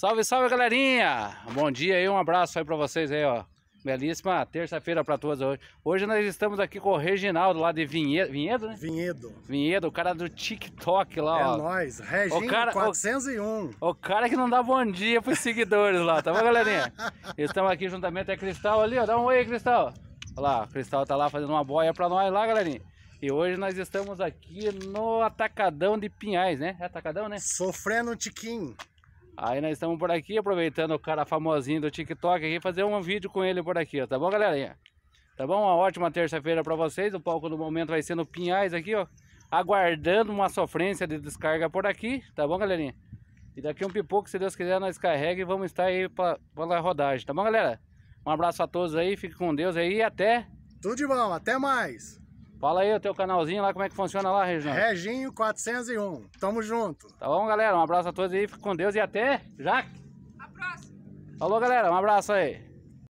Salve, salve, galerinha! Bom dia aí, um abraço aí pra vocês aí, ó. Belíssima terça-feira pra todos hoje. Hoje nós estamos aqui com o Reginaldo lá de Vinhedo, Vinhedo, né? Vinhedo. Vinhedo, o cara do TikTok lá, é ó. É nóis, Reginho o cara, 401. O, o, cara que não dá bom dia pros seguidores lá, tá bom, galerinha? estamos aqui juntamente, é Cristal ali, ó. Dá um oi, Cristal. Olha lá, o Cristal tá lá fazendo uma boia pra nós lá, galerinha. E hoje nós estamos aqui no Atacadão de Pinhais, né? É Atacadão, né? Sofrendo um tiquinho. Aí nós estamos por aqui, aproveitando o cara famosinho do TikTok aqui, fazer um vídeo com ele por aqui, ó. Tá bom, galerinha? Tá bom? Uma ótima terça-feira para vocês. O palco do momento vai ser no Pinhais aqui, ó. Aguardando uma sofrência de descarga por aqui, tá bom, galerinha? E daqui um pipoco, se Deus quiser, nós carrega e vamos estar aí pra, pela rodagem, tá bom, galera? Um abraço a todos aí, fique com Deus aí e até... Tudo de bom, até mais! Fala aí o teu canalzinho lá, como é que funciona lá, Reginho? Reginho 401. Tamo junto. Tá bom, galera? Um abraço a todos aí, fica com Deus e até já. A próxima. Falou, galera. Um abraço aí.